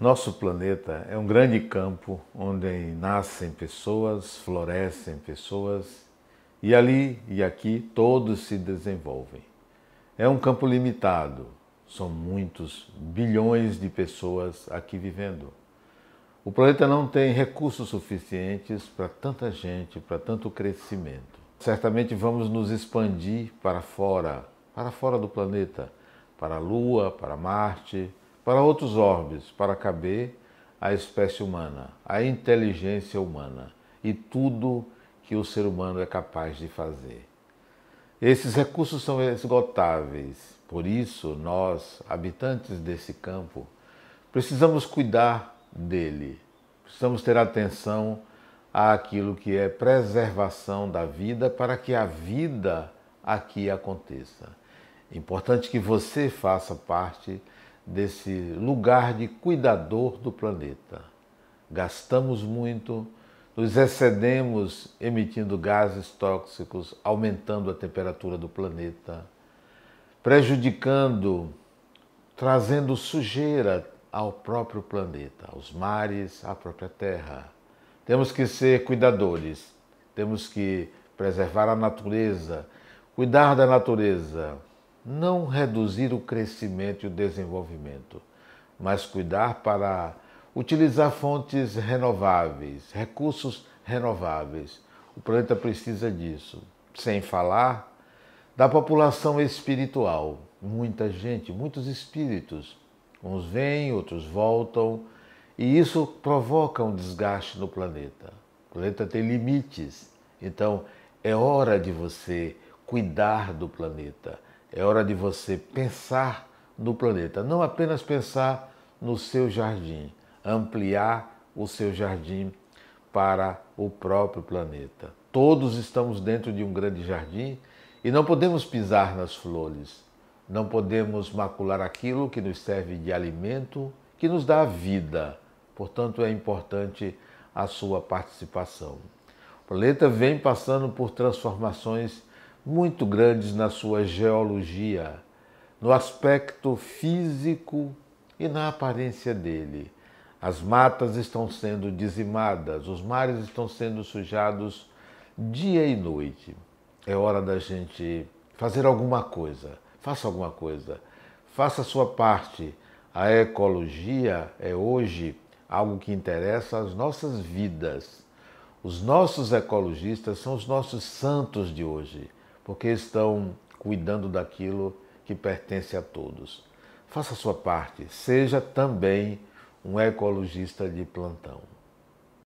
Nosso planeta é um grande campo onde nascem pessoas, florescem pessoas e ali e aqui todos se desenvolvem. É um campo limitado, são muitos bilhões de pessoas aqui vivendo. O planeta não tem recursos suficientes para tanta gente, para tanto crescimento. Certamente vamos nos expandir para fora, para fora do planeta, para a Lua, para Marte, para outros orbes, para caber a espécie humana, a inteligência humana e tudo que o ser humano é capaz de fazer. Esses recursos são esgotáveis, por isso nós, habitantes desse campo, precisamos cuidar dele, precisamos ter atenção àquilo que é preservação da vida para que a vida aqui aconteça. É importante que você faça parte desse lugar de cuidador do planeta. Gastamos muito, nos excedemos emitindo gases tóxicos, aumentando a temperatura do planeta, prejudicando, trazendo sujeira ao próprio planeta, aos mares, à própria terra. Temos que ser cuidadores, temos que preservar a natureza, cuidar da natureza, não reduzir o crescimento e o desenvolvimento, mas cuidar para utilizar fontes renováveis, recursos renováveis. O planeta precisa disso. Sem falar da população espiritual. Muita gente, muitos espíritos. Uns vêm, outros voltam, e isso provoca um desgaste no planeta. O planeta tem limites. Então, é hora de você cuidar do planeta é hora de você pensar no planeta, não apenas pensar no seu jardim, ampliar o seu jardim para o próprio planeta. Todos estamos dentro de um grande jardim e não podemos pisar nas flores, não podemos macular aquilo que nos serve de alimento, que nos dá vida. Portanto, é importante a sua participação. O planeta vem passando por transformações muito grandes na sua geologia, no aspecto físico e na aparência dele. As matas estão sendo dizimadas, os mares estão sendo sujados dia e noite. É hora da gente fazer alguma coisa. Faça alguma coisa. Faça a sua parte. A ecologia é hoje algo que interessa às nossas vidas. Os nossos ecologistas são os nossos santos de hoje porque estão cuidando daquilo que pertence a todos. Faça a sua parte, seja também um ecologista de plantão.